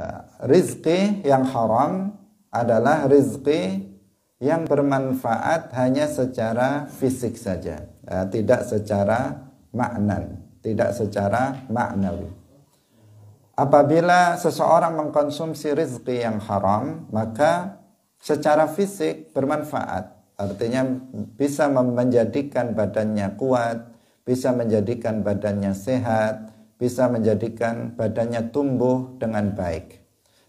Eh, rizki yang haram adalah rizki yang bermanfaat hanya secara fisik saja, eh, tidak secara maknan, tidak secara maknawi. Apabila seseorang mengkonsumsi rizki yang haram, maka secara fisik bermanfaat. Artinya bisa menjadikan badannya kuat, bisa menjadikan badannya sehat, bisa menjadikan badannya tumbuh dengan baik.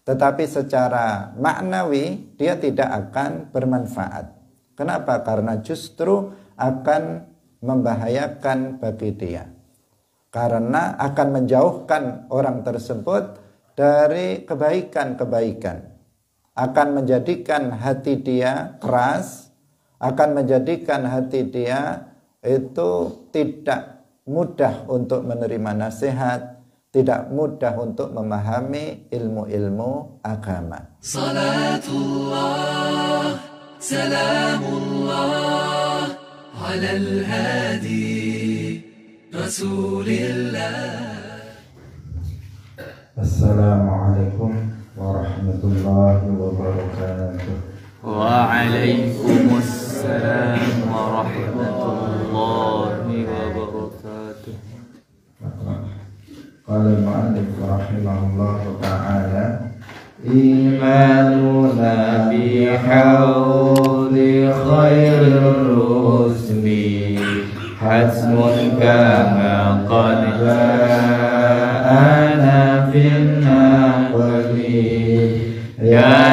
Tetapi secara maknawi dia tidak akan bermanfaat. Kenapa? Karena justru akan membahayakan bagi dia. Karena akan menjauhkan orang tersebut dari kebaikan-kebaikan. Akan menjadikan hati dia keras, akan menjadikan hati dia itu tidak mudah untuk menerima nasihat, tidak mudah untuk memahami ilmu-ilmu agama. Salatullah, salamullah, ala al-hadi, Rasulillah. Assalamualaikum warahmatullahi wabarakatuh. Waalaikumsalam warahmatullahi wabarakatuh. قال المؤلف رحمه الله تعالى إيماننا بحوض خير الرسل حسم كما قد جاءنا في النقل يا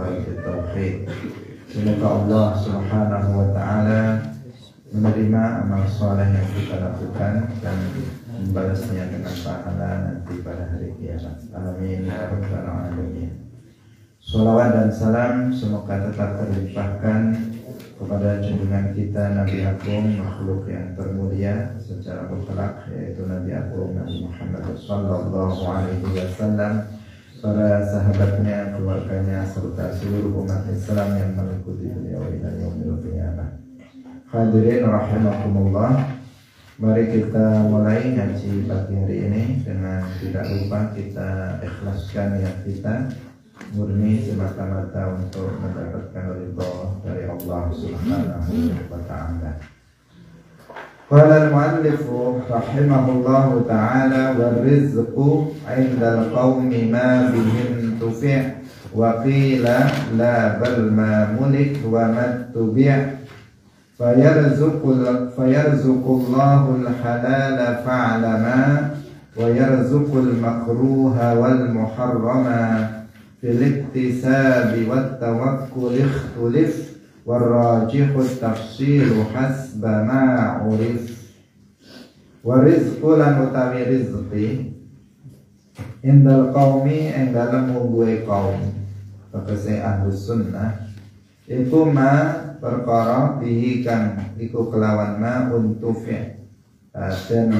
baik ya, tauhid. Semoga Allah Subhanahu wa taala menerima amal saleh yang kita lakukan dan membalasnya dengan pahala nanti pada hari kiamat. Amin ya Salawat dan salam semoga tetap terlimpahkan kepada junjungan kita Nabi Agung makhluk yang termulia secara mutlak yaitu Nabi Agung Nabi Muhammad Sallallahu Alaihi Wasallam para sahabatnya, keluarganya, serta seluruh umat Islam yang mengikuti beliau dan yang qiyamah. Hadirin rahimakumullah. Mari kita mulai ngaji pagi hari ini dengan tidak lupa kita ikhlaskan niat kita murni semata-mata untuk mendapatkan ridho dari Allah Subhanahu wa taala. قال المؤلف رحمه الله تعالى والرزق عند القوم ما بهم تفع وقيل لا بل ما ملك وما اتبع فيرزق فيرزق الله الحلال فعلما ويرزق المكروه والمحرما في الاكتساب والتوكل اختلف والراجح التفصيل حسب ما عرف utawi rizqi indal qaumi ing dalem قوم kaum tegese ahlus sunnah iku ma perkara bihi kan. iku kelawan ma untufi ah, dan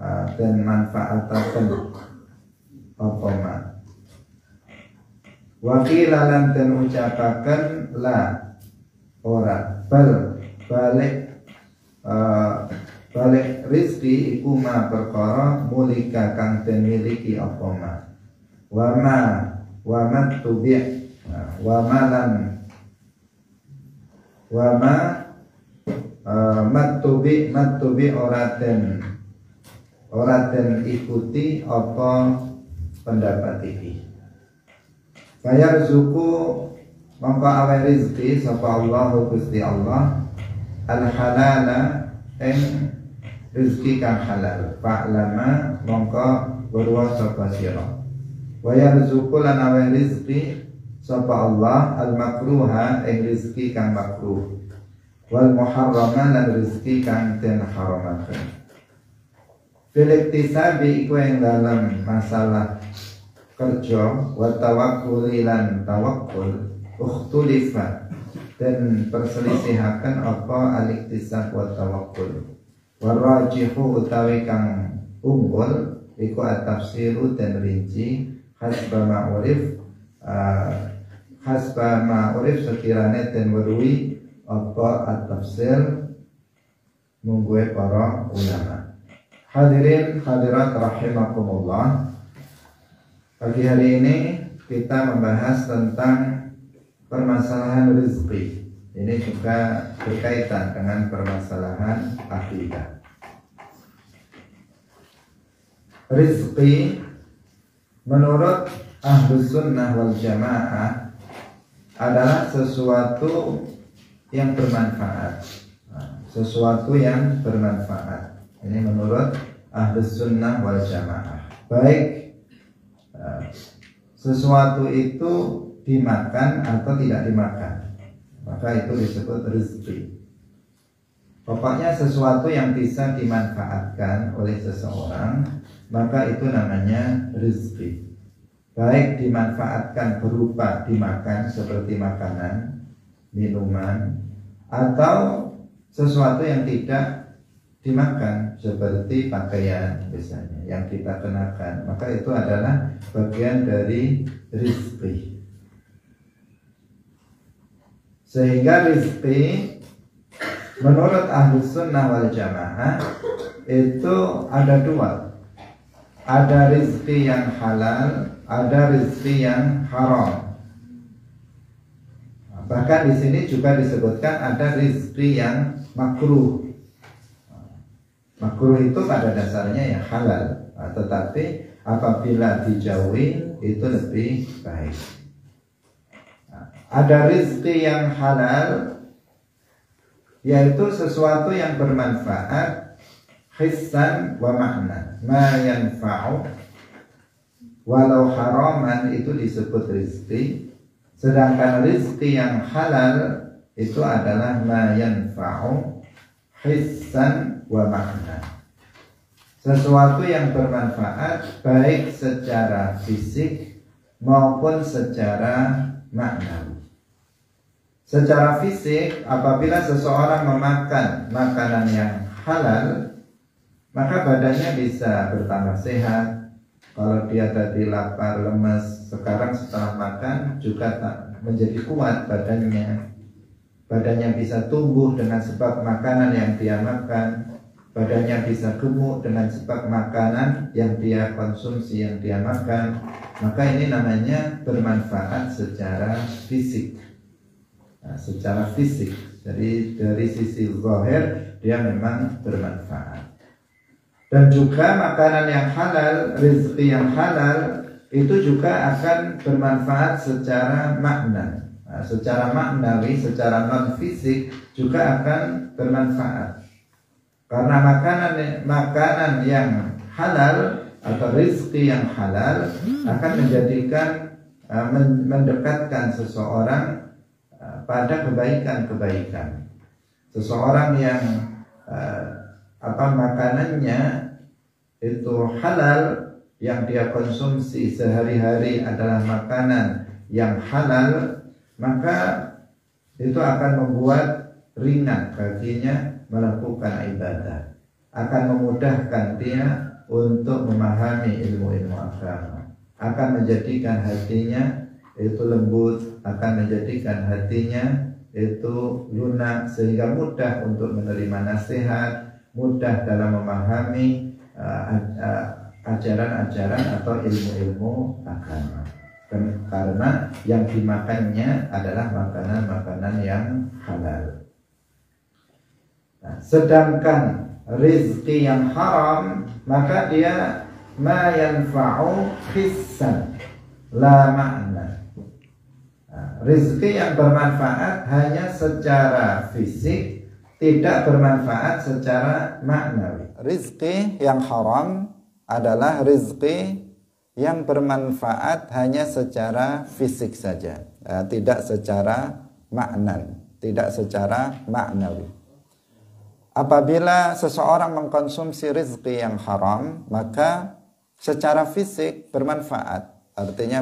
ah, dan apa ma wakil dan lah ora bal balik uh, balik rizki iku ma perkara mulika kang den miliki apa ma wama ma tubi nah, wamalan wama uh, eh, ora matubi oraten oraten ikuti apa pendapat iki Bayar zuku mongko awe rizki sapa Allah oh Gusti Allah al halala en rizki kang halal. lama mongko berwa sapa sira. Wa yarzuqu lan awe rizki sapa Allah al makruha en rizki kang makruh. Wal muharrama lan rizki kang ten haramaken. Filektisabi iku yang dalam masalah kerja wa tawakkul ukhtulifa dan perselisihakan apa al-iktisab wa tawakkul warajihu utawi kang unggul iku atafsiru dan rinci hasba ma'urif uh, hasba ma'urif sekiranya dan werui apa atafsir tafsir mungguwe para ulama hadirin hadirat rahimakumullah pagi hari ini kita membahas tentang permasalahan rezeki ini juga berkaitan dengan permasalahan akidah. Rizki menurut ahlu sunnah wal jamaah adalah sesuatu yang bermanfaat. Nah, sesuatu yang bermanfaat. Ini menurut ahlu sunnah wal jamaah. Baik nah, sesuatu itu dimakan atau tidak dimakan maka itu disebut rezeki pokoknya sesuatu yang bisa dimanfaatkan oleh seseorang maka itu namanya rezeki baik dimanfaatkan berupa dimakan seperti makanan minuman atau sesuatu yang tidak dimakan seperti pakaian misalnya yang kita kenakan maka itu adalah bagian dari rizki sehingga rizki menurut ahlu sunnah wal jamaah itu ada dua. Ada rizki yang halal, ada rizki yang haram. Bahkan di sini juga disebutkan ada rizki yang makruh. Makruh itu pada dasarnya ya halal, tetapi apabila dijauhi itu lebih baik ada rizki yang halal yaitu sesuatu yang bermanfaat hissan wa makna ma yanfa'u walau haraman itu disebut rizki sedangkan rizki yang halal itu adalah ma yanfa'u hissan wa makna sesuatu yang bermanfaat baik secara fisik maupun secara makna Secara fisik, apabila seseorang memakan makanan yang halal, maka badannya bisa bertambah sehat. Kalau dia tadi lapar, lemes, sekarang setelah makan juga tak menjadi kuat badannya. Badannya bisa tumbuh dengan sebab makanan yang dia makan. Badannya bisa gemuk dengan sebab makanan yang dia konsumsi, yang dia makan. Maka ini namanya bermanfaat secara fisik nah, secara fisik. Jadi dari sisi zahir dia memang bermanfaat. Dan juga makanan yang halal, rezeki yang halal itu juga akan bermanfaat secara makna. Nah, secara maknawi, secara non fisik juga akan bermanfaat. Karena makanan makanan yang halal atau rizki yang halal akan menjadikan eh, mendekatkan seseorang pada kebaikan-kebaikan. Seseorang yang uh, apa makanannya itu halal yang dia konsumsi sehari-hari adalah makanan yang halal, maka itu akan membuat ringan baginya melakukan ibadah, akan memudahkan dia untuk memahami ilmu-ilmu agama, akan menjadikan hatinya itu lembut, akan menjadikan hatinya itu lunak sehingga mudah untuk menerima nasihat, mudah dalam memahami eh, eh, ajaran-ajaran uh, atau ilmu-ilmu agama. Karena yang dimakannya adalah makanan-makanan yang halal. Nah, sedangkan rizki yang haram maka dia ma yanfa'u hissan la ma'na Nah, rizki yang bermanfaat hanya secara fisik Tidak bermanfaat secara maknawi Rizki yang haram adalah rizki yang bermanfaat hanya secara fisik saja ya, Tidak secara maknan Tidak secara maknawi apabila seseorang mengkonsumsi rizki yang haram, maka secara fisik bermanfaat. Artinya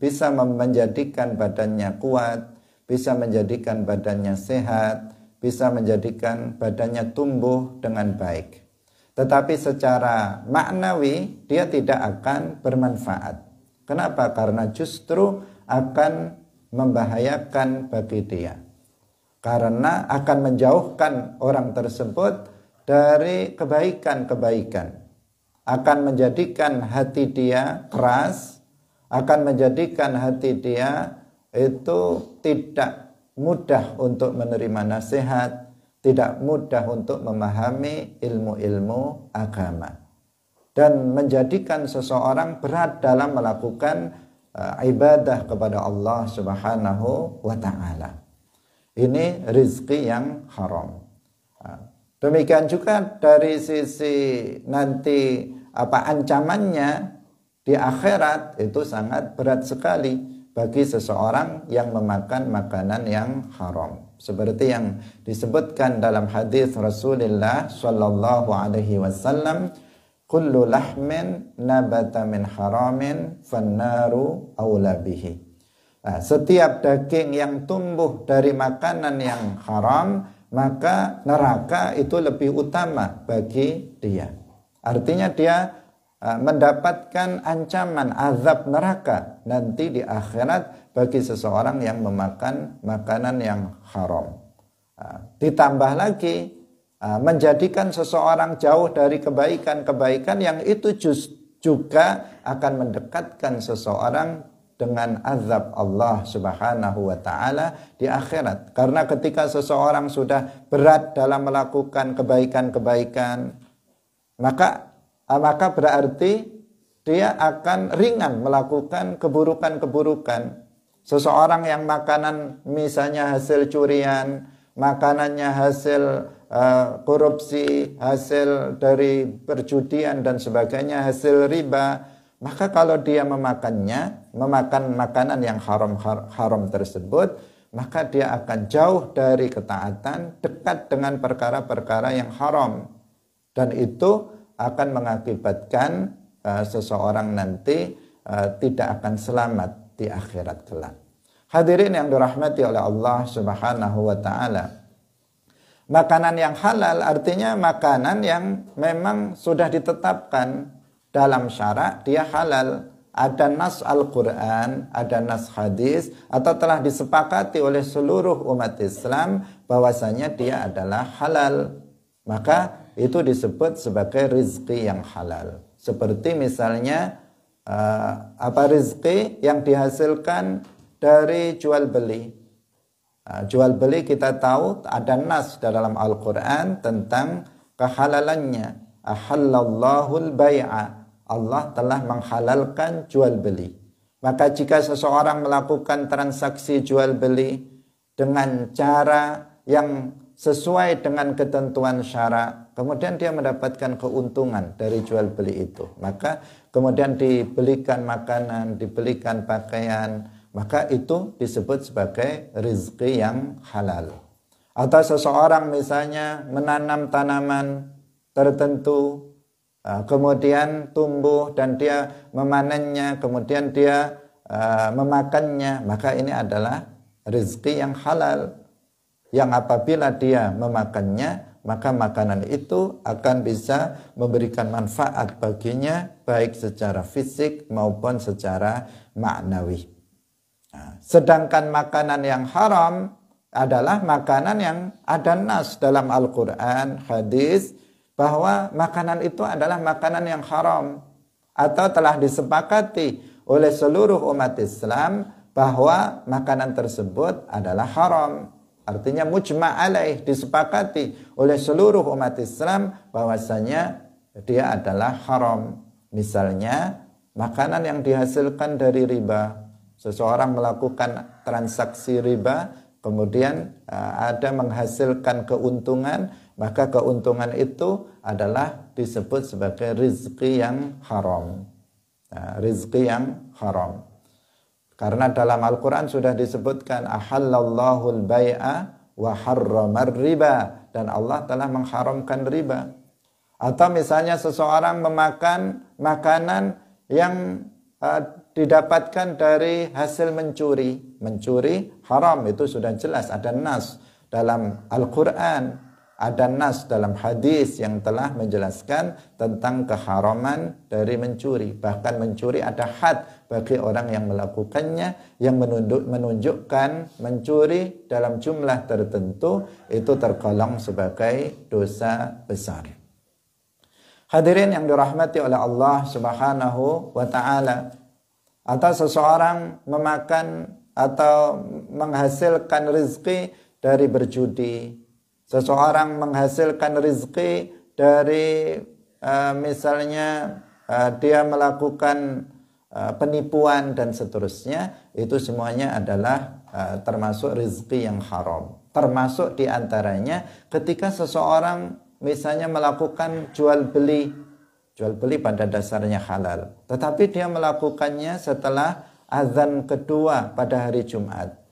bisa menjadikan badannya kuat, bisa menjadikan badannya sehat, bisa menjadikan badannya tumbuh dengan baik. Tetapi secara maknawi dia tidak akan bermanfaat. Kenapa? Karena justru akan membahayakan bagi dia. Karena akan menjauhkan orang tersebut dari kebaikan-kebaikan. Akan menjadikan hati dia keras, akan menjadikan hati dia itu tidak mudah untuk menerima nasihat, tidak mudah untuk memahami ilmu-ilmu agama dan menjadikan seseorang berat dalam melakukan uh, ibadah kepada Allah Subhanahu wa taala. Ini rizki yang haram. Eh, demikian juga dari sisi nanti apa ancamannya di akhirat itu sangat berat sekali bagi seseorang yang memakan makanan yang haram seperti yang disebutkan dalam hadis Rasulullah Shallallahu Alaihi Wasallam kullu lahmin nabata min haramin fannaru awla bihi nah, setiap daging yang tumbuh dari makanan yang haram maka neraka itu lebih utama bagi dia artinya dia Ah, mendapatkan ancaman azab neraka nanti di akhirat bagi seseorang yang memakan makanan yang haram. Ah, ditambah lagi ah, menjadikan seseorang jauh dari kebaikan-kebaikan yang itu juga akan mendekatkan seseorang dengan azab Allah Subhanahu wa taala di akhirat. Karena ketika seseorang sudah berat dalam melakukan kebaikan-kebaikan, maka maka berarti dia akan ringan melakukan keburukan-keburukan. Seseorang yang makanan misalnya hasil curian, makanannya hasil uh, korupsi, hasil dari perjudian dan sebagainya, hasil riba, maka kalau dia memakannya, memakan makanan yang haram-haram tersebut, maka dia akan jauh dari ketaatan, dekat dengan perkara-perkara yang haram. Dan itu akan mengakibatkan uh, seseorang nanti uh, tidak akan selamat di akhirat kelak. Hadirin yang dirahmati oleh Allah Subhanahu wa taala. Makanan yang halal artinya makanan yang memang sudah ditetapkan dalam syarak dia halal. Ada nas Al-Quran, ada nas hadis, atau telah disepakati oleh seluruh umat Islam bahwasanya dia adalah halal. Maka itu disebut sebagai rizki yang halal. Seperti misalnya uh, apa rizki yang dihasilkan dari jual beli. Uh, jual beli kita tahu ada nas dalam Al-Quran tentang kehalalannya. Ahallallahu bai'a. Allah telah menghalalkan jual beli. Maka jika seseorang melakukan transaksi jual beli dengan cara yang sesuai dengan ketentuan syara, kemudian dia mendapatkan keuntungan dari jual beli itu. Maka kemudian dibelikan makanan, dibelikan pakaian, maka itu disebut sebagai rizki yang halal. Atau seseorang misalnya menanam tanaman tertentu, uh, kemudian tumbuh dan dia memanennya, kemudian dia uh, memakannya, maka ini adalah rizki yang halal yang apabila dia memakannya maka makanan itu akan bisa memberikan manfaat baginya baik secara fisik maupun secara maknawi. Nah, sedangkan makanan yang haram adalah makanan yang ada nas dalam Al-Quran, hadis, bahwa makanan itu adalah makanan yang haram atau telah disepakati oleh seluruh umat Islam bahwa makanan tersebut adalah haram. Artinya mujma alaih disepakati oleh seluruh umat Islam bahwasanya dia adalah haram. Misalnya makanan yang dihasilkan dari riba. Seseorang melakukan transaksi riba, kemudian eh, ada menghasilkan keuntungan, maka keuntungan itu adalah disebut sebagai rizki yang haram. Nah, rizki yang haram. Karena dalam Al-Quran sudah disebutkan ahallallahu al Baya wa harramar riba dan Allah telah mengharamkan riba. Atau misalnya seseorang memakan makanan yang uh, didapatkan dari hasil mencuri. Mencuri haram itu sudah jelas ada nas dalam Al-Qur'an ada nas dalam hadis yang telah menjelaskan tentang keharaman dari mencuri. Bahkan mencuri ada had bagi orang yang melakukannya yang menunduk, menunjukkan mencuri dalam jumlah tertentu itu tergolong sebagai dosa besar. Hadirin yang dirahmati oleh Allah Subhanahu wa taala. Atau seseorang memakan atau menghasilkan rezeki dari berjudi, Seseorang menghasilkan rizki dari uh, misalnya uh, dia melakukan uh, penipuan dan seterusnya, itu semuanya adalah uh, termasuk rizki yang haram. Termasuk diantaranya ketika seseorang misalnya melakukan jual beli, jual beli pada dasarnya halal, tetapi dia melakukannya setelah azan kedua pada hari Jumat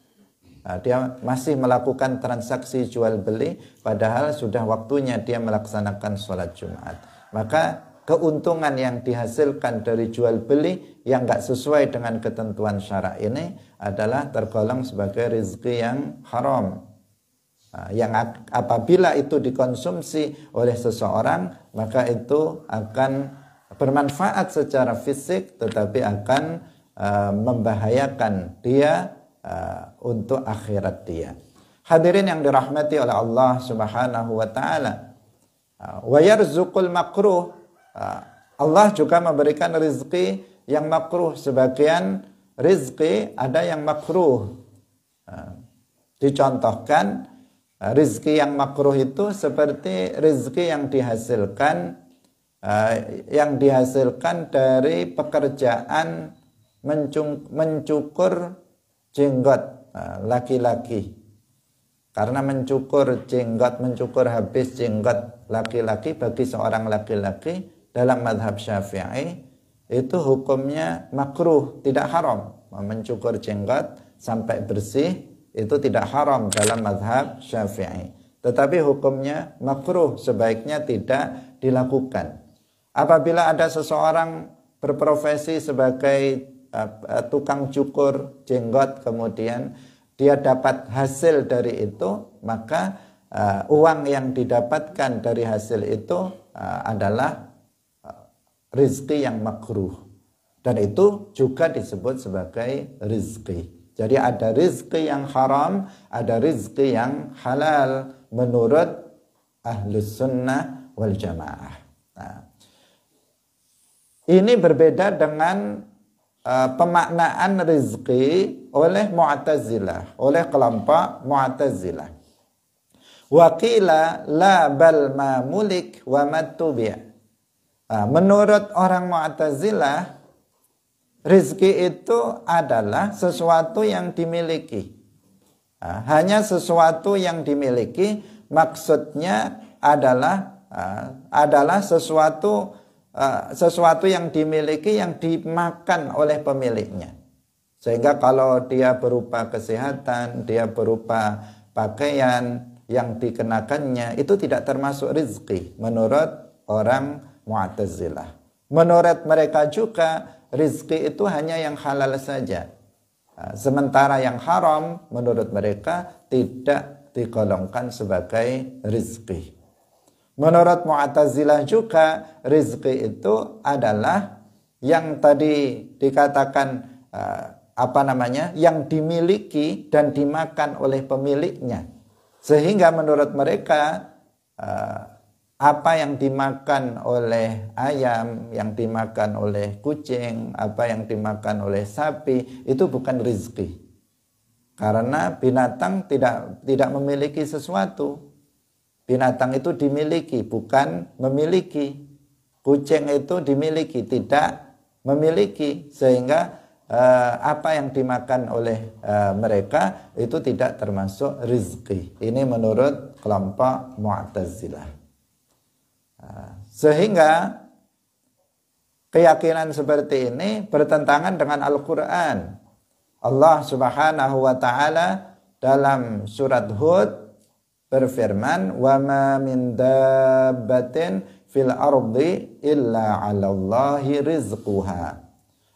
Nah, dia masih melakukan transaksi jual beli padahal sudah waktunya dia melaksanakan sholat Jumat. Maka keuntungan yang dihasilkan dari jual beli yang nggak sesuai dengan ketentuan syarak ini adalah tergolong sebagai rizki yang haram. Nah, yang apabila itu dikonsumsi oleh seseorang maka itu akan bermanfaat secara fisik tetapi akan uh, membahayakan dia uh, untuk akhirat dia. Hadirin yang dirahmati oleh Allah Subhanahu wa taala. Uh, wa yarzuqul makruh. Uh, Allah juga memberikan rezeki yang makruh sebagian rizki ada yang makruh. Uh, dicontohkan rezeki yang makruh itu seperti rezeki yang dihasilkan yang dihasilkan dari pekerjaan mencukur jenggot nah, laki-laki karena mencukur jenggot mencukur habis jenggot laki-laki bagi seorang laki-laki dalam madhab syafi'i itu hukumnya makruh tidak haram nah, mencukur jenggot sampai bersih itu tidak haram dalam madhab syafi'i tetapi hukumnya makruh sebaiknya tidak dilakukan apabila ada seseorang berprofesi sebagai Eh, eh, tukang cukur jenggot kemudian dia dapat hasil dari itu maka uh, uang yang didapatkan dari hasil itu uh, adalah rizki yang makruh dan itu juga disebut sebagai rizki jadi ada rizki yang haram ada rizki yang halal menurut ahlus sunnah wal jamaah nah, ini berbeda dengan Eh, pemaknaan rizki oleh Mu'tazilah, oleh kelompok Mu'tazilah. Wakila la bal ma mulik wa matubi. Uh, eh, menurut orang Mu'tazilah, rizki itu adalah sesuatu yang dimiliki. Eh, hanya sesuatu yang dimiliki maksudnya adalah adalah sesuatu Eh, sesuatu yang dimiliki yang dimakan oleh pemiliknya. Sehingga kalau dia berupa kesehatan, dia berupa pakaian yang dikenakannya itu tidak termasuk rizki menurut orang Mu'tazilah. Menurut mereka juga rizki itu hanya yang halal saja. Eh, sementara yang haram menurut mereka tidak digolongkan sebagai rizki. Menurut Mu'tazilah juga rizki itu adalah yang tadi dikatakan eh, apa namanya yang dimiliki dan dimakan oleh pemiliknya. Sehingga menurut mereka eh, apa yang dimakan oleh ayam, yang dimakan oleh kucing, apa yang dimakan oleh sapi itu bukan rizki. Karena binatang tidak tidak memiliki sesuatu, Binatang itu dimiliki, bukan memiliki. Kucing itu dimiliki, tidak memiliki. Sehingga eh, apa yang dimakan oleh eh, mereka itu tidak termasuk rizki. Ini menurut kelompok Mu'tazilah. Eh, sehingga keyakinan seperti ini bertentangan dengan Al-Quran. Allah subhanahu wa ta'ala dalam surat Hud berfirman wa ma min dabbatin fil ardi illa 'ala Allahi rizquha.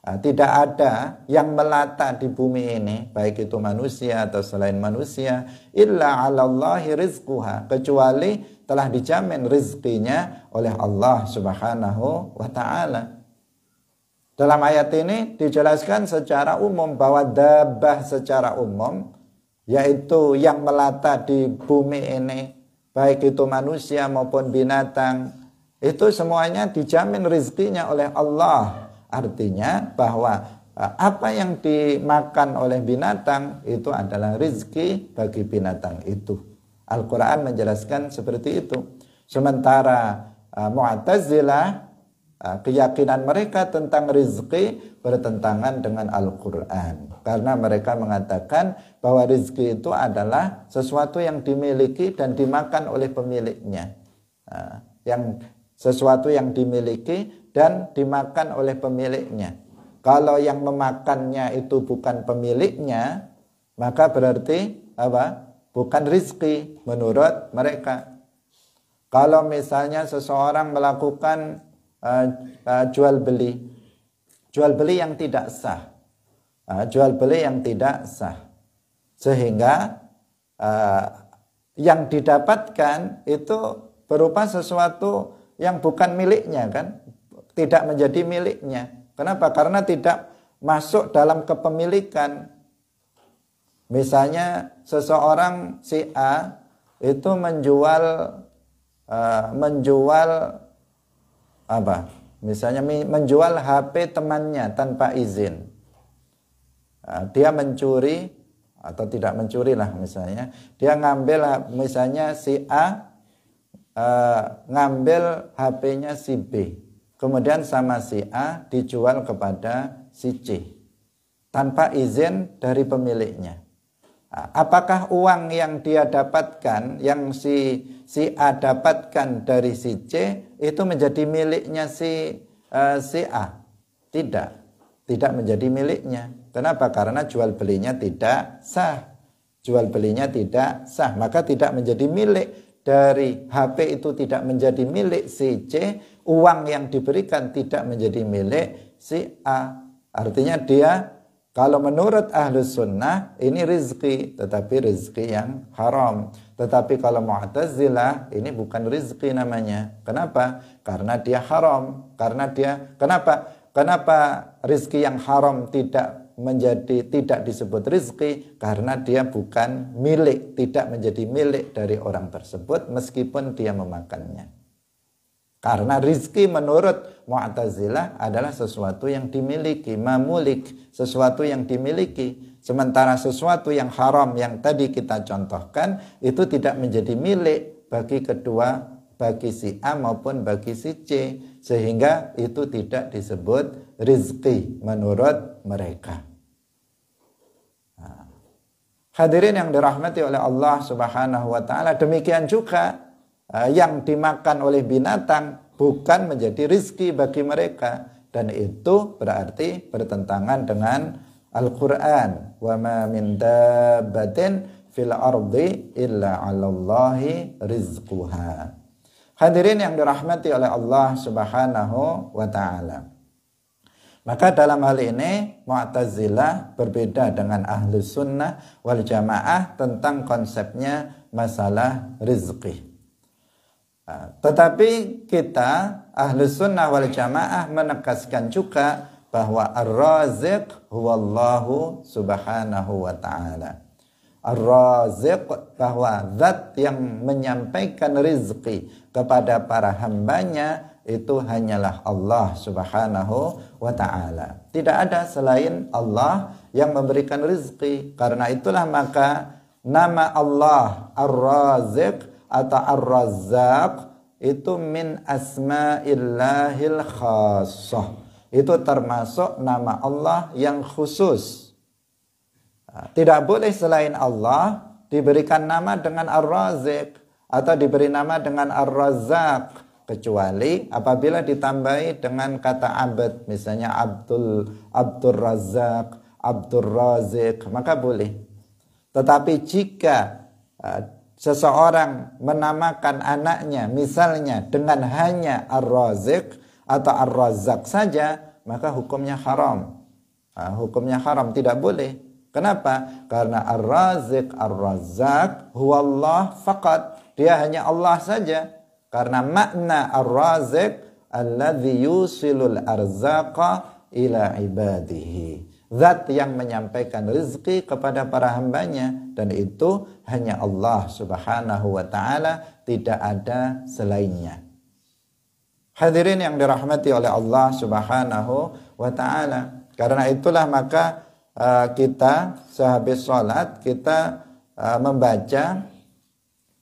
Nah, tidak ada yang melata di bumi ini, baik itu manusia atau selain manusia, illa 'ala Allahi rizquha, kecuali telah dijamin rizkinya oleh Allah Subhanahu wa taala. Dalam ayat ini dijelaskan secara umum bahwa dabah secara umum yaitu yang melata di bumi ini baik itu manusia maupun binatang itu semuanya dijamin rezekinya oleh Allah artinya bahwa e, apa yang dimakan oleh binatang itu adalah rezeki bagi binatang itu Al-Quran menjelaskan seperti itu sementara e, Mu'tazilah Ah, keyakinan mereka tentang rizki bertentangan dengan Al-Quran. Karena mereka mengatakan bahwa rizki itu adalah sesuatu yang dimiliki dan dimakan oleh pemiliknya. Ah, yang sesuatu yang dimiliki dan dimakan oleh pemiliknya. Kalau yang memakannya itu bukan pemiliknya, maka berarti apa? Bukan rizki menurut mereka. Kalau misalnya seseorang melakukan uh, uh, jual beli jual beli yang tidak sah uh, jual beli yang tidak sah sehingga uh, yang didapatkan itu berupa sesuatu yang bukan miliknya kan tidak menjadi miliknya kenapa karena tidak masuk dalam kepemilikan misalnya seseorang si A itu menjual uh, menjual apa? Misalnya menjual HP temannya tanpa izin. Nah, dia mencuri atau tidak mencuri lah misalnya. Dia ngambil misalnya si A eh, ngambil HP-nya si B. Kemudian sama si A dijual kepada si C tanpa izin dari pemiliknya. Nah, apakah uang yang dia dapatkan yang si si A dapatkan dari si C itu menjadi miliknya si uh, si A. Tidak, tidak menjadi miliknya. Kenapa? Karena jual belinya tidak sah. Jual belinya tidak sah, maka tidak menjadi milik dari HP itu tidak menjadi milik si C, uang yang diberikan tidak menjadi milik si A. Artinya dia kalau menurut ahlu sunnah ini rizki, tetapi rizki yang haram. Tetapi kalau mu'tazilah ini bukan rizki namanya. Kenapa? Karena dia haram. Karena dia kenapa? Kenapa rizki yang haram tidak menjadi tidak disebut rizki? Karena dia bukan milik, tidak menjadi milik dari orang tersebut meskipun dia memakannya. Karena rizki menurut Mu'tazilah adalah sesuatu yang dimiliki, mamulik, sesuatu yang dimiliki. Sementara sesuatu yang haram yang tadi kita contohkan itu tidak menjadi milik bagi kedua, bagi si A maupun bagi si C. Sehingga itu tidak disebut rizki menurut mereka. Nah, hadirin yang dirahmati oleh Allah Subhanahu wa taala, demikian juga Ah, yang dimakan oleh binatang bukan menjadi rizki bagi mereka dan itu berarti bertentangan dengan Al-Quran wa ma min dabbatin fil ardi illa alallahi rizquha hadirin yang dirahmati oleh Allah subhanahu wa ta'ala maka dalam hal ini Mu'tazilah berbeda dengan Ahlus Sunnah wal Jamaah tentang konsepnya masalah rizki Ah, tetapi kita ahlu sunnah wal jamaah menegaskan juga bahwa ar-raziq huwallahu subhanahu wa ta'ala. Ar-raziq bahwa zat yang menyampaikan rizki kepada para hambanya itu hanyalah Allah subhanahu wa ta'ala. Tidak ada selain Allah yang memberikan rizki. Karena itulah maka nama Allah ar-raziq atau ar-razzaq itu min asma'illahil khassah. Itu termasuk nama Allah yang khusus. Ah, tidak boleh selain Allah diberikan nama dengan ar-razzaq atau diberi nama dengan ar-razzaq kecuali apabila ditambahi dengan kata abad misalnya Abdul Abdul Razak Abdul Razik maka boleh tetapi jika uh, seseorang menamakan anaknya misalnya dengan hanya Ar-Razik atau Ar-Razak saja, maka hukumnya haram. Nah, hukumnya haram, tidak boleh. Kenapa? Karena Ar-Razik, Ar-Razak, huwallah fakat Dia hanya Allah saja. Karena makna Ar-Razik, alladhi yusilul arzaqa ila ibadihi. Zat yang menyampaikan rezeki kepada para hambanya dan itu hanya Allah subhanahu wa ta'ala tidak ada selainnya. Hadirin yang dirahmati oleh Allah subhanahu wa ta'ala. Karena itulah maka uh, kita sehabis sholat kita uh, membaca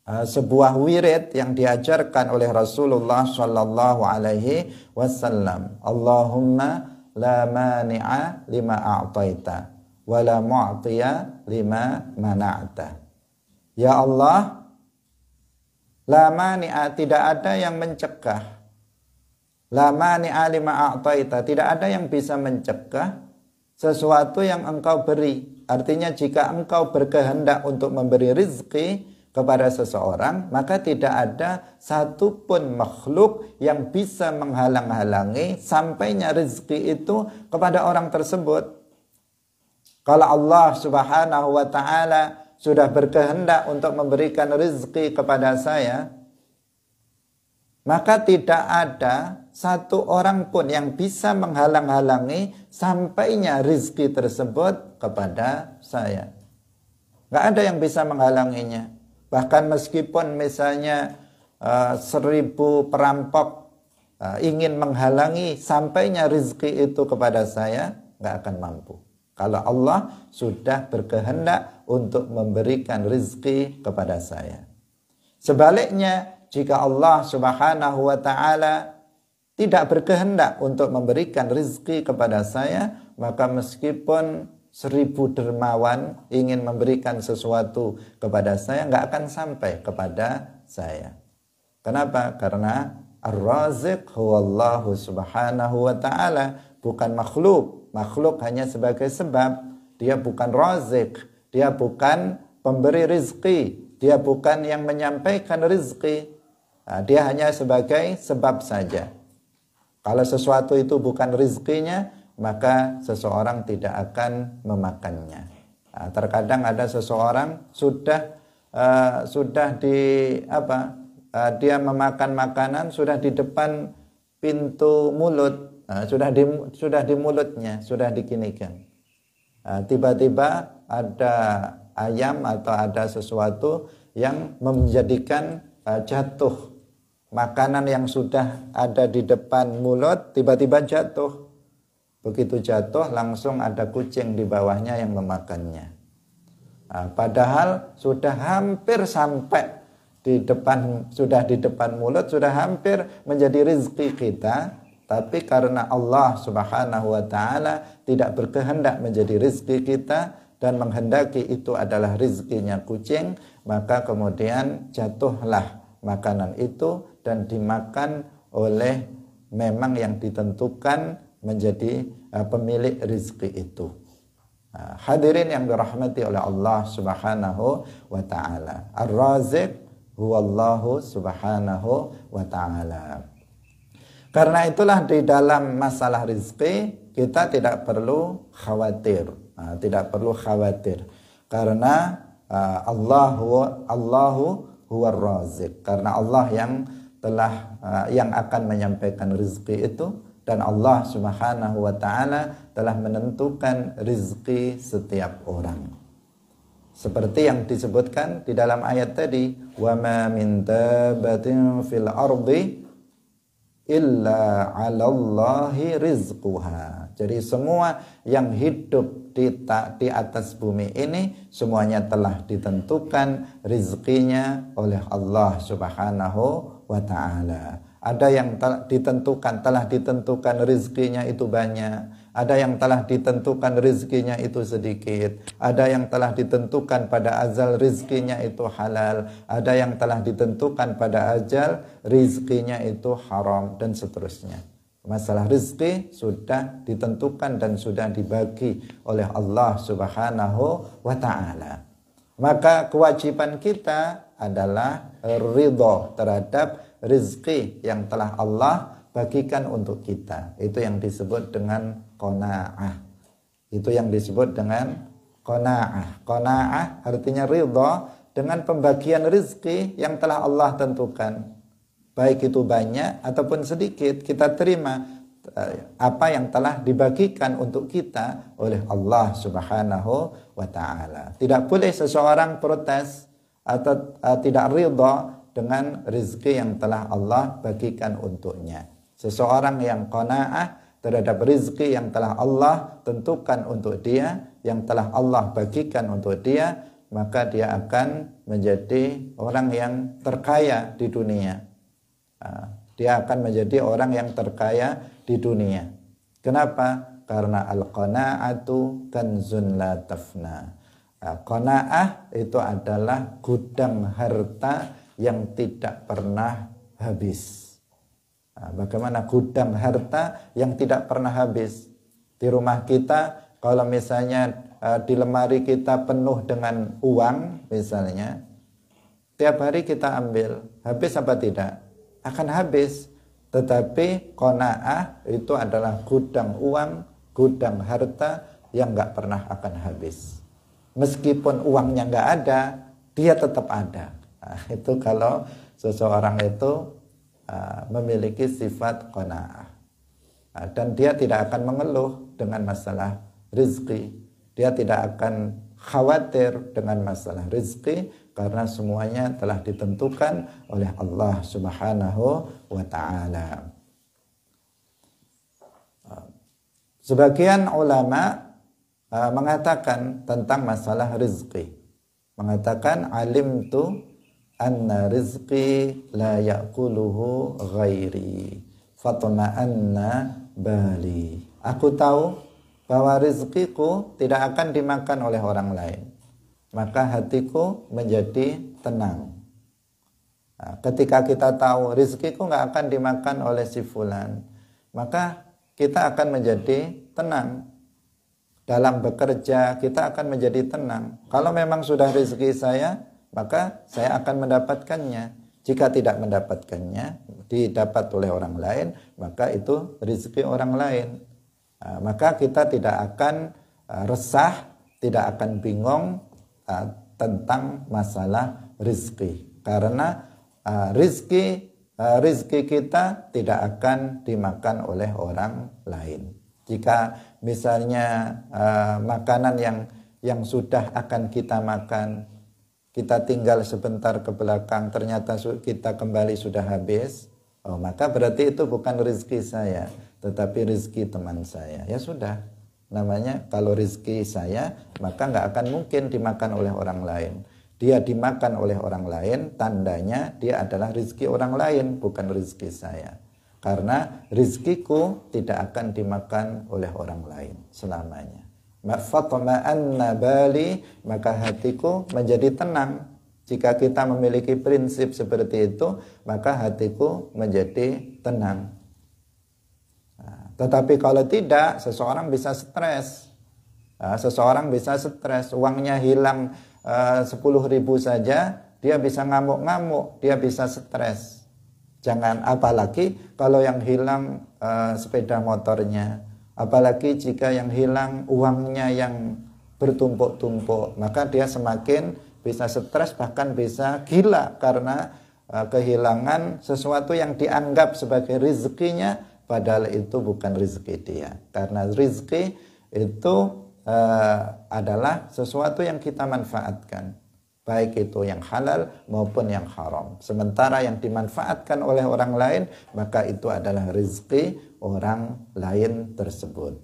Uh, sebuah wirid yang diajarkan oleh Rasulullah Shallallahu Alaihi Wasallam. Allahumma la mani'a lima a'taita wa la mu'tiya lima mana'ta. Ya Allah, la mani'a tidak ada yang mencegah. La mani'a lima a'taita, tidak ada yang bisa mencegah sesuatu yang engkau beri. Artinya jika engkau berkehendak untuk memberi rizki, kepada seseorang, maka tidak ada satupun makhluk yang bisa menghalang-halangi sampainya rezeki itu kepada orang tersebut. Kalau Allah Subhanahu wa taala sudah berkehendak untuk memberikan rezeki kepada saya, maka tidak ada satu orang pun yang bisa menghalang-halangi sampainya rezeki tersebut kepada saya. Gak ada yang bisa menghalanginya. Bahkan meskipun misalnya uh, seribu perampok uh, ingin menghalangi sampainya rizki itu kepada saya, nggak akan mampu. Kalau Allah sudah berkehendak untuk memberikan rizki kepada saya. Sebaliknya, jika Allah subhanahu wa ta'ala tidak berkehendak untuk memberikan rizki kepada saya, maka meskipun seribu dermawan ingin memberikan sesuatu kepada saya nggak akan sampai kepada saya. Kenapa? Karena ar razik huwallahu subhanahu wa ta'ala bukan makhluk. Makhluk hanya sebagai sebab. Dia bukan razik. Dia bukan pemberi rizki. Dia bukan yang menyampaikan rizki. Nah, dia hanya sebagai sebab saja. Kalau sesuatu itu bukan rizkinya, maka seseorang tidak akan memakannya. Nah, terkadang ada seseorang sudah uh, sudah di apa uh, dia memakan makanan sudah di depan pintu mulut uh, sudah di sudah di mulutnya sudah dikinikan. Uh, tiba-tiba ada ayam atau ada sesuatu yang menjadikan uh, jatuh makanan yang sudah ada di depan mulut tiba-tiba jatuh Begitu jatuh langsung ada kucing di bawahnya yang memakannya. Nah, padahal sudah hampir sampai di depan sudah di depan mulut sudah hampir menjadi rizki kita tapi karena Allah Subhanahu wa taala tidak berkehendak menjadi rizki kita dan menghendaki itu adalah rizkinya kucing maka kemudian jatuhlah makanan itu dan dimakan oleh memang yang ditentukan menjadi eh, pemilik rizki itu. Nah, hadirin yang dirahmati oleh Allah Subhanahu wa taala. Ar-Razik huwallahu Subhanahu wa taala. Karena itulah di dalam masalah rizki kita tidak perlu khawatir, nah, tidak perlu khawatir karena uh, Allahu Allahu razik karena Allah yang telah eh, yang akan menyampaikan rizki itu dan Allah Subhanahu wa taala telah menentukan rizki setiap orang. Seperti yang disebutkan di dalam ayat tadi, "Wa ma min fil ardi illa 'alallahi rizquha." Jadi semua yang hidup di, di atas bumi ini semuanya telah ditentukan rizkinya oleh Allah Subhanahu wa taala ada yang telah ditentukan telah ditentukan rizkinya itu banyak ada yang telah ditentukan rizkinya itu sedikit ada yang telah ditentukan pada azal rizkinya itu halal ada yang telah ditentukan pada ajal rizkinya itu haram dan seterusnya masalah rizki sudah ditentukan dan sudah dibagi oleh Allah subhanahu wa ta'ala maka kewajiban kita adalah ridho terhadap rizki yang telah Allah bagikan untuk kita. Itu yang disebut dengan kona'ah. Itu yang disebut dengan kona'ah. Kona'ah artinya ridho dengan pembagian rizki yang telah Allah tentukan. Baik itu banyak ataupun sedikit kita terima eh, apa yang telah dibagikan untuk kita oleh Allah Subhanahu wa taala. Tidak boleh seseorang protes atau eh, tidak ridha dengan rizki yang telah Allah bagikan untuknya. Seseorang yang kona'ah terhadap rizki yang telah Allah tentukan untuk dia, yang telah Allah bagikan untuk dia, maka dia akan menjadi orang yang terkaya di dunia. Ah, dia akan menjadi orang yang terkaya di dunia. Kenapa? Karena al-qana'atu kanzun la tafna. Ah, qana'ah itu adalah gudang harta yang tidak pernah habis. Nah, bagaimana gudang harta yang tidak pernah habis di rumah kita? Kalau misalnya e, di lemari kita penuh dengan uang, misalnya, tiap hari kita ambil, habis apa tidak? Akan habis. Tetapi kona'ah itu adalah gudang uang, gudang harta yang nggak pernah akan habis. Meskipun uangnya nggak ada, dia tetap ada. Nah, itu kalau seseorang itu uh, memiliki sifat qanaah. Uh, dan dia tidak akan mengeluh dengan masalah rizki. Dia tidak akan khawatir dengan masalah rizki karena semuanya telah ditentukan oleh Allah Subhanahu wa taala. Ah, sebagian ulama mengatakan tentang masalah rizki. Mengatakan alim tu anna rizqi la ya'kuluhu ghairi fatma'anna bali aku tahu bahwa rizkiku tidak akan dimakan oleh orang lain maka hatiku menjadi tenang nah, ketika kita tahu rizkiku nggak akan dimakan oleh si fulan maka kita akan menjadi tenang dalam bekerja kita akan menjadi tenang kalau memang sudah rezeki saya maka saya akan mendapatkannya. Jika tidak mendapatkannya, didapat oleh orang lain, maka itu rezeki orang lain. Ah, maka kita tidak akan ah, resah, tidak akan bingung ah, tentang masalah rezeki. Karena rizki rezeki rezeki kita tidak akan dimakan oleh orang lain. Jika misalnya makanan yang yang sudah akan kita makan kita tinggal sebentar ke belakang ternyata kita kembali sudah habis oh maka berarti itu bukan rezeki saya tetapi rezeki teman saya ya sudah namanya kalau rezeki saya maka nggak akan mungkin dimakan oleh orang lain dia dimakan oleh orang lain tandanya dia adalah rezeki orang lain bukan rezeki saya karena rizkiku tidak akan dimakan oleh orang lain selamanya Fatma'anna bali maka hatiku menjadi tenang. Jika kita memiliki prinsip seperti itu, maka hatiku menjadi tenang. Nah, tetapi kalau tidak, seseorang bisa stres. Nah, seseorang bisa stres, uangnya hilang eh, sepuluh ribu saja, dia bisa ngamuk-ngamuk, dia bisa stres. Jangan apalagi kalau yang hilang eh, sepeda motornya, Apalagi jika yang hilang uangnya yang bertumpuk-tumpuk, maka dia semakin bisa stres bahkan bisa gila karena uh, kehilangan sesuatu yang dianggap sebagai rezekinya padahal itu bukan rezeki dia. Karena rezeki itu uh, adalah sesuatu yang kita manfaatkan baik itu yang halal maupun yang haram. Sementara yang dimanfaatkan oleh orang lain maka itu adalah rezeki orang lain tersebut.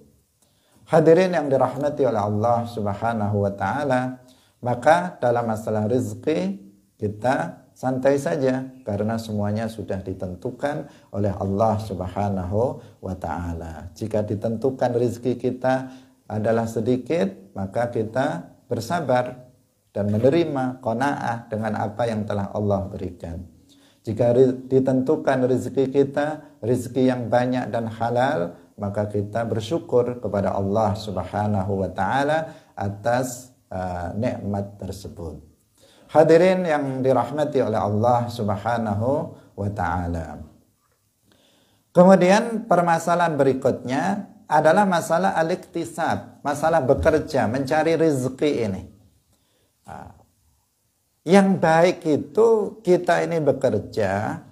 Hadirin yang dirahmati oleh Allah Subhanahu wa taala, maka dalam masalah rezeki kita santai saja karena semuanya sudah ditentukan oleh Allah Subhanahu wa taala. Jika ditentukan rezeki kita adalah sedikit, maka kita bersabar dan menerima qanaah dengan apa yang telah Allah berikan. Jika ditentukan rezeki kita, rezeki yang banyak dan halal, maka kita bersyukur kepada Allah Subhanahu wa taala atas uh, nikmat tersebut. Hadirin yang dirahmati oleh Allah Subhanahu wa taala. Kemudian permasalahan berikutnya adalah masalah aliktisab, masalah bekerja, mencari rezeki ini. Uh, yang baik itu kita ini bekerja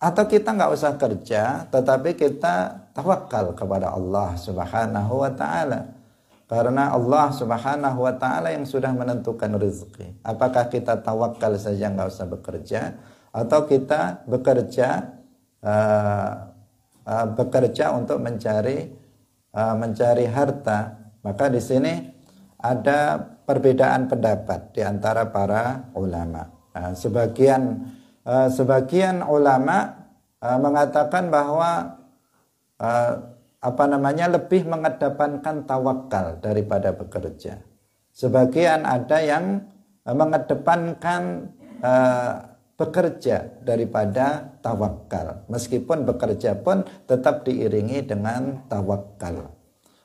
atau kita nggak usah kerja, tetapi kita tawakal kepada Allah Subhanahu wa taala. Karena Allah Subhanahu wa taala yang sudah menentukan rezeki. Apakah kita tawakal saja nggak usah bekerja atau kita bekerja uh, uh, bekerja untuk mencari uh, mencari harta. Maka di sini ada perbedaan pendapat di antara para ulama. Nah, sebagian uh, sebagian ulama uh, mengatakan bahwa uh, apa namanya lebih mengedepankan tawakal daripada bekerja. Sebagian ada yang mengedepankan uh, bekerja daripada tawakal. Meskipun bekerja pun tetap diiringi dengan tawakal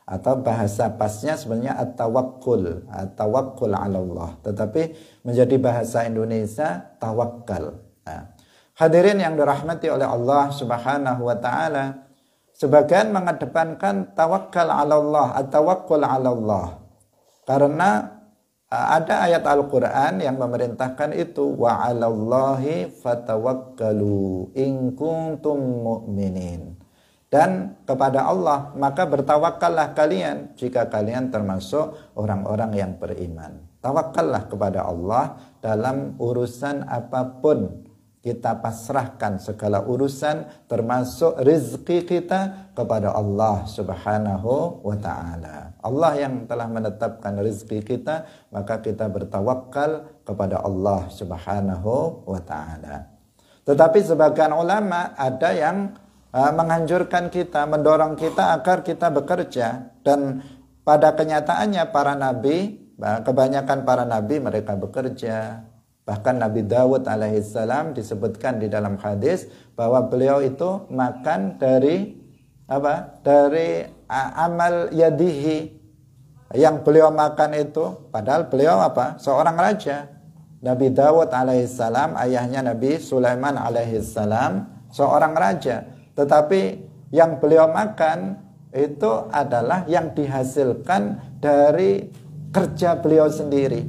atau bahasa pasnya sebenarnya at-tawakkul, at-tawakkul ala Allah. Tetapi menjadi bahasa Indonesia tawakkal Nah. Hadirin yang dirahmati oleh Allah Subhanahu wa taala, sebagian mengedepankan tawakkal ala Allah, at-tawakkul ala Allah. Karena eh, ada ayat Al-Qur'an yang memerintahkan itu wa fatawakkalu in kuntum mu'minin dan kepada Allah maka bertawakallah kalian jika kalian termasuk orang-orang yang beriman tawakallah kepada Allah dalam urusan apapun kita pasrahkan segala urusan termasuk rezeki kita kepada Allah Subhanahu wa taala. Allah yang telah menetapkan rezeki kita, maka kita bertawakal kepada Allah Subhanahu wa taala. Tetapi sebagian ulama ada yang Ah, menghancurkan kita, mendorong kita agar kita bekerja dan pada kenyataannya para nabi, kebanyakan para nabi mereka bekerja. Bahkan Nabi Dawud alaihissalam disebutkan di dalam hadis bahwa beliau itu makan dari apa? Dari amal yadihi yang beliau makan itu padahal beliau apa? Seorang raja. Nabi Dawud alaihissalam ayahnya Nabi Sulaiman alaihissalam seorang raja tetapi yang beliau makan itu adalah yang dihasilkan dari kerja beliau sendiri.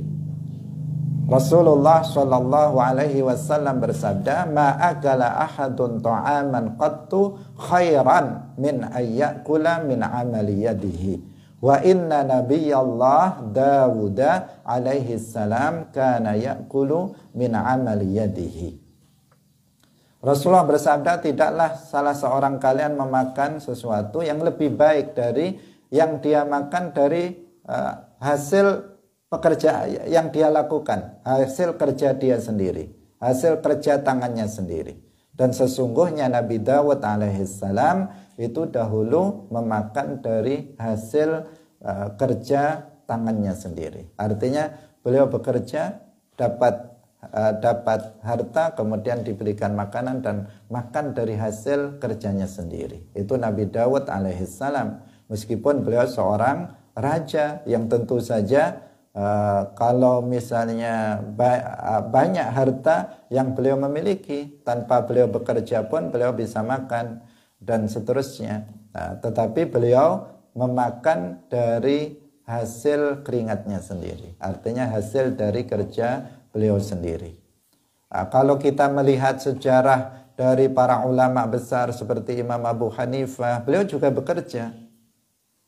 Rasulullah Shallallahu Alaihi Wasallam bersabda, "Ma'akala ahadun ta'aman qattu khairan min ayakula min amaliyadihi." Wa inna nabiyallah Dawuda alaihi salam kana yakulu min amali yadihi. Rasulullah bersabda, tidaklah salah seorang kalian memakan sesuatu yang lebih baik dari yang dia makan dari uh, hasil pekerja yang dia lakukan, hasil kerja dia sendiri, hasil kerja tangannya sendiri. Dan sesungguhnya Nabi Dawud alaihissalam itu dahulu memakan dari hasil uh, kerja tangannya sendiri. Artinya beliau bekerja dapat E, dapat harta kemudian diberikan makanan dan makan dari hasil kerjanya sendiri. Itu Nabi Dawud alaihissalam meskipun beliau seorang raja yang tentu saja Uh, kalau misalnya ba e, banyak harta yang beliau memiliki tanpa beliau bekerja pun beliau bisa makan dan seterusnya uh, tetapi beliau memakan dari hasil keringatnya sendiri artinya hasil dari kerja beliau sendiri. Nah, kalau kita melihat sejarah dari para ulama besar seperti Imam Abu Hanifah, beliau juga bekerja.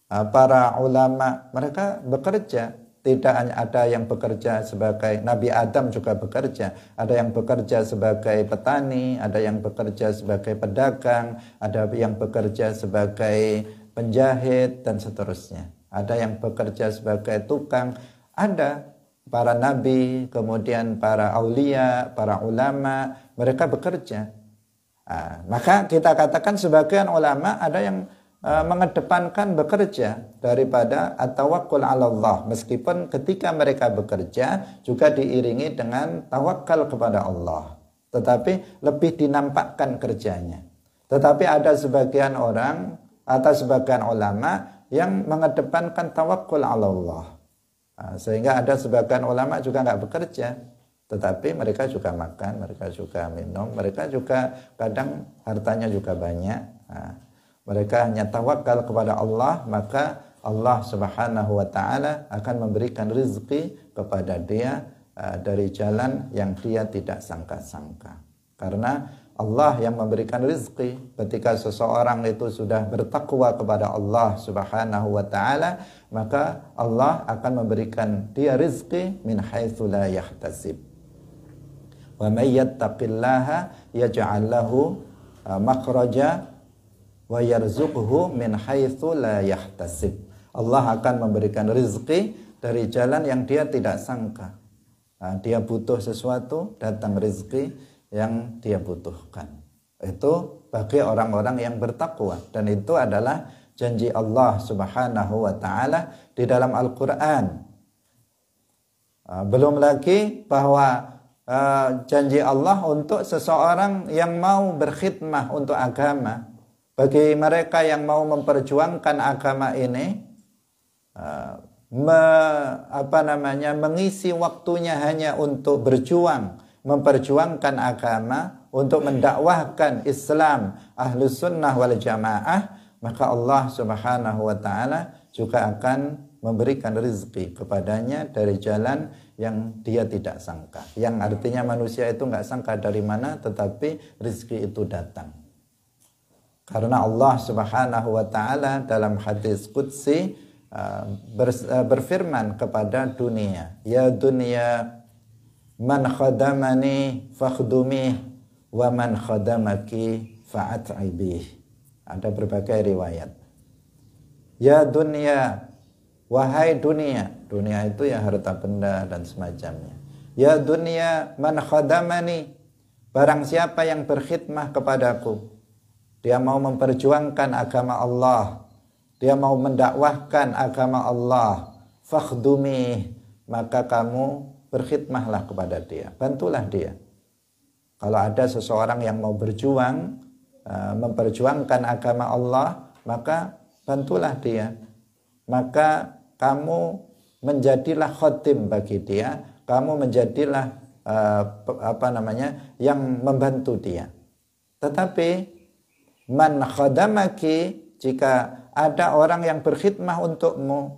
Nah, para ulama mereka bekerja, tidak hanya ada yang bekerja sebagai Nabi Adam juga bekerja, ada yang bekerja sebagai petani, ada yang bekerja sebagai pedagang, ada yang bekerja sebagai penjahit dan seterusnya. Ada yang bekerja sebagai tukang, ada para nabi, kemudian para aulia, para ulama, mereka bekerja. Nah, maka kita katakan sebagian ulama ada yang uh, mengedepankan bekerja daripada atawakul ala Allah meskipun ketika mereka bekerja juga diiringi dengan tawakal kepada Allah tetapi lebih dinampakkan kerjanya tetapi ada sebagian orang atau sebagian ulama yang mengedepankan tawakul ala Allah sehingga ada sebagian ulama juga nggak bekerja tetapi mereka juga makan mereka juga minum mereka juga kadang hartanya juga banyak nah, mereka hanya tawakal kepada Allah maka Allah subhanahu wa ta'ala akan memberikan rizki kepada dia dari jalan yang dia tidak sangka-sangka karena Allah yang memberikan rizki ketika seseorang itu sudah bertakwa kepada Allah subhanahu wa ta'ala maka Allah akan memberikan dia rizki min haitsu la yahtasib wa may yattaqillaha yaj'al lahu uh, makhraja wa yarzuqhu min haitsu la yahtasib Allah akan memberikan rizki dari jalan yang dia tidak sangka uh, dia butuh sesuatu datang rizki yang dia butuhkan. Itu bagi orang-orang yang bertakwa dan itu adalah janji Allah Subhanahu wa taala di dalam Al-Qur'an. Ah, belum lagi bahwa ah, janji Allah untuk seseorang yang mau berkhidmah untuk agama. Bagi mereka yang mau memperjuangkan agama ini ah, me, apa namanya mengisi waktunya hanya untuk berjuang memperjuangkan agama untuk mendakwahkan Islam ahlus sunnah wal jamaah maka Allah subhanahu wa ta'ala juga akan memberikan rizki kepadanya dari jalan yang dia tidak sangka yang artinya manusia itu nggak sangka dari mana tetapi rizki itu datang karena Allah subhanahu wa ta'ala dalam hadis Qudsi uh, uh, berfirman kepada dunia ya dunia man khadamani fakhdumi wa man khadamaki fa'at'ibih ada berbagai riwayat ya dunia wahai dunia dunia itu ya harta benda dan semacamnya ya dunia man khadamani barang siapa yang berkhidmah kepadaku dia mau memperjuangkan agama Allah dia mau mendakwahkan agama Allah fakhdumi maka kamu berkhidmahlah kepada dia, bantulah dia. Kalau ada seseorang yang mau berjuang, eh, memperjuangkan agama Allah, maka bantulah dia. Maka kamu menjadilah khotim bagi dia, kamu menjadilah eh, apa namanya yang membantu dia. Tetapi man khadamaki jika ada orang yang berkhidmah untukmu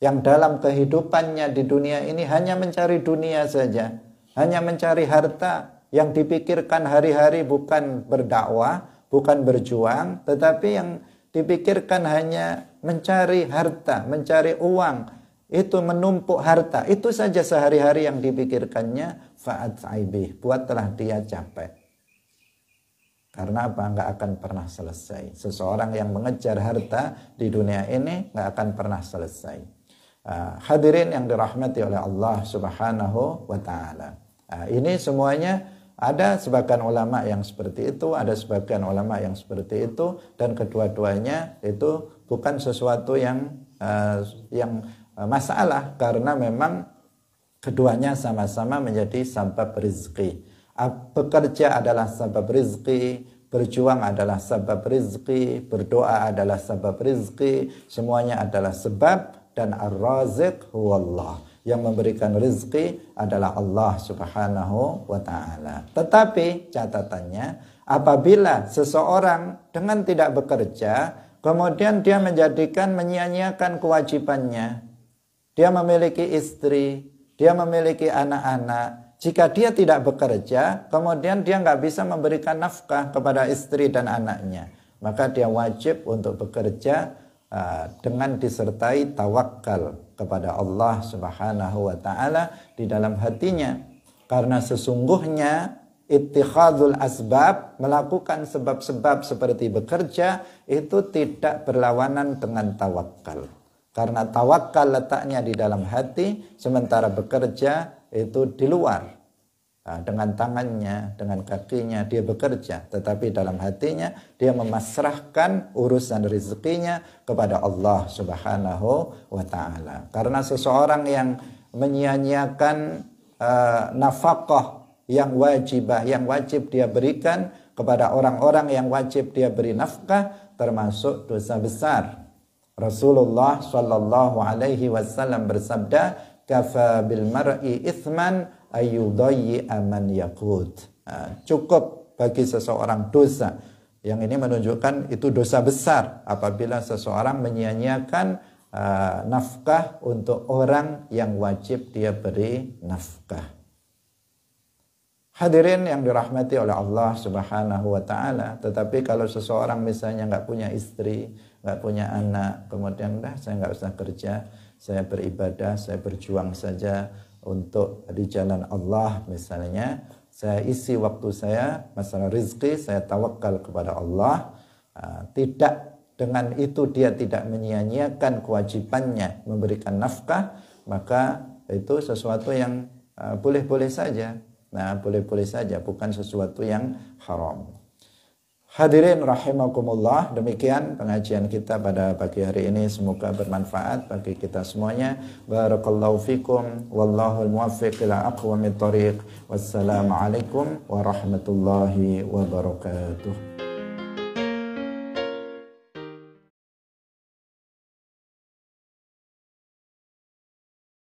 yang dalam kehidupannya di dunia ini hanya mencari dunia saja, hanya mencari harta yang dipikirkan hari-hari bukan berdakwah, bukan berjuang, tetapi yang dipikirkan hanya mencari harta, mencari uang, itu menumpuk harta, itu saja sehari-hari yang dipikirkannya faat aibih, buatlah dia capek. Karena apa? Nggak akan pernah selesai. Seseorang yang mengejar harta di dunia ini nggak akan pernah selesai. Ah, hadirin yang dirahmati oleh Allah Subhanahu wa taala. Ah, ini semuanya ada sebagian ulama yang seperti itu, ada sebagian ulama yang seperti itu, dan kedua-duanya itu bukan sesuatu yang uh, yang masalah karena memang keduanya sama-sama menjadi sebab rizki. bekerja adalah sebab rizki, berjuang adalah sebab rizki, berdoa adalah sebab rizki, semuanya adalah sebab dan Ar-Raziq huwallah yang memberikan rezeki adalah Allah Subhanahu wa taala. Tetapi catatannya apabila seseorang dengan tidak bekerja kemudian dia menjadikan menyia-nyiakan kewajibannya. Dia memiliki istri, dia memiliki anak-anak, jika dia tidak bekerja, kemudian dia nggak bisa memberikan nafkah kepada istri dan anaknya, maka dia wajib untuk bekerja Ah, dengan disertai tawakal kepada Allah Subhanahu wa taala di dalam hatinya karena sesungguhnya ittikhadul asbab melakukan sebab-sebab seperti bekerja itu tidak berlawanan dengan tawakal karena tawakal letaknya di dalam hati sementara bekerja itu di luar Ah, dengan tangannya, dengan kakinya, dia bekerja. Tetapi dalam hatinya, dia memasrahkan urusan rezekinya kepada Allah subhanahu wa ta'ala. Karena seseorang yang menyia-nyiakan uh, nafkah yang wajibah, yang wajib dia berikan kepada orang-orang yang wajib dia beri nafkah, termasuk dosa besar. Rasulullah Shallallahu Alaihi Wasallam bersabda, "Kafa bil mar'i ithman ayyudayyi aman yakut. Nah, cukup bagi seseorang dosa. Yang ini menunjukkan itu dosa besar apabila seseorang menyia-nyiakan uh, nafkah untuk orang yang wajib dia beri nafkah. Hadirin yang dirahmati oleh Allah Subhanahu wa taala, tetapi kalau seseorang misalnya nggak punya istri, nggak punya anak, kemudian dah saya nggak usah kerja, saya beribadah, saya berjuang saja, untuk di jalan Allah misalnya saya isi waktu saya masalah rizki saya tawakal kepada Allah ah, tidak dengan itu dia tidak menyia-nyiakan kewajibannya memberikan nafkah maka itu sesuatu yang ah, boleh-boleh saja nah boleh-boleh saja bukan sesuatu yang haram Hadirin rahimakumullah, demikian pengajian kita pada pagi hari ini semoga bermanfaat bagi kita semuanya. Barakallahu fikum wallahu muwaffiq ila aqwamit thariq. Wassalamualaikum warahmatullahi wabarakatuh.